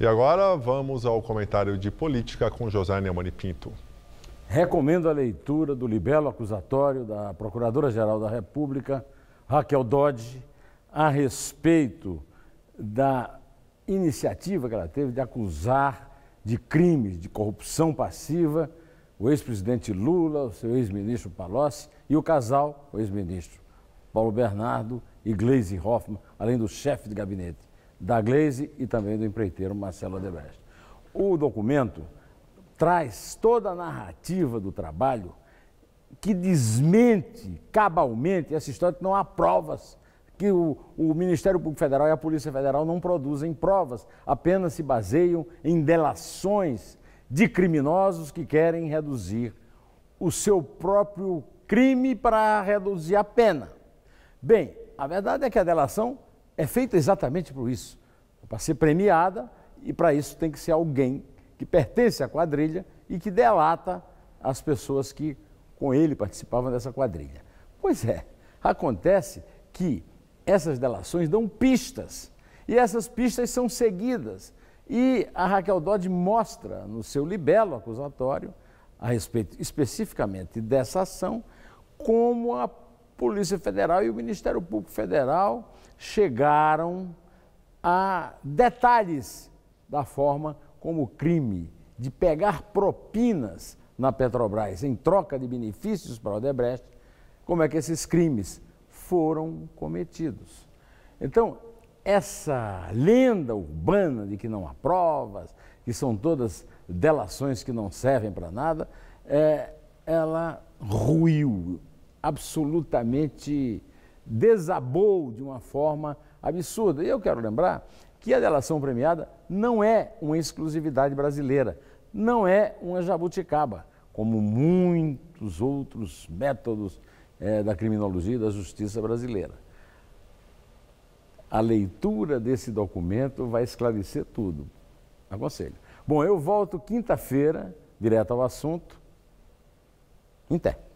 E agora vamos ao comentário de política com José Neumani Pinto. Recomendo a leitura do libelo acusatório da Procuradora-Geral da República, Raquel Dodge, a respeito da iniciativa que ela teve de acusar de crimes de corrupção passiva o ex-presidente Lula, o seu ex-ministro Palocci e o casal, o ex-ministro Paulo Bernardo e Gleisi Hoffmann, além do chefe de gabinete da Glaze e também do empreiteiro Marcelo Odebrecht. O documento traz toda a narrativa do trabalho que desmente cabalmente essa história que não há provas, que o, o, Ministério Público Federal e a Polícia Federal não produzem provas, apenas se baseiam em delações de criminosos que querem reduzir o seu próprio crime para reduzir a pena. Bem, a verdade é que a delação é feita exatamente por isso é para ser premiada e para isso tem que ser alguém que pertence à quadrilha e que delata as pessoas que com ele participavam dessa quadrilha. Pois é, acontece que essas delações dão pistas e essas pistas são seguidas. E a Raquel Dodge mostra no seu libelo acusatório, a respeito especificamente dessa ação, como a Polícia Federal e o Ministério Público Federal chegaram a detalhes da forma como o crime de pegar propinas na Petrobras em troca de benefícios para o Odebrecht, como é que esses crimes foram cometidos. Então, essa lenda urbana de que não há provas, que são todas delações que não servem para nada, é, ela ruiu absolutamente desabou de uma forma absurda. E eu quero lembrar que a delação premiada não é uma exclusividade brasileira, não é uma jabuticaba, como muitos outros métodos é, da criminologia e da justiça brasileira. A leitura desse documento vai esclarecer tudo. Aconselho. Bom, eu volto quinta-feira, direto ao assunto. Em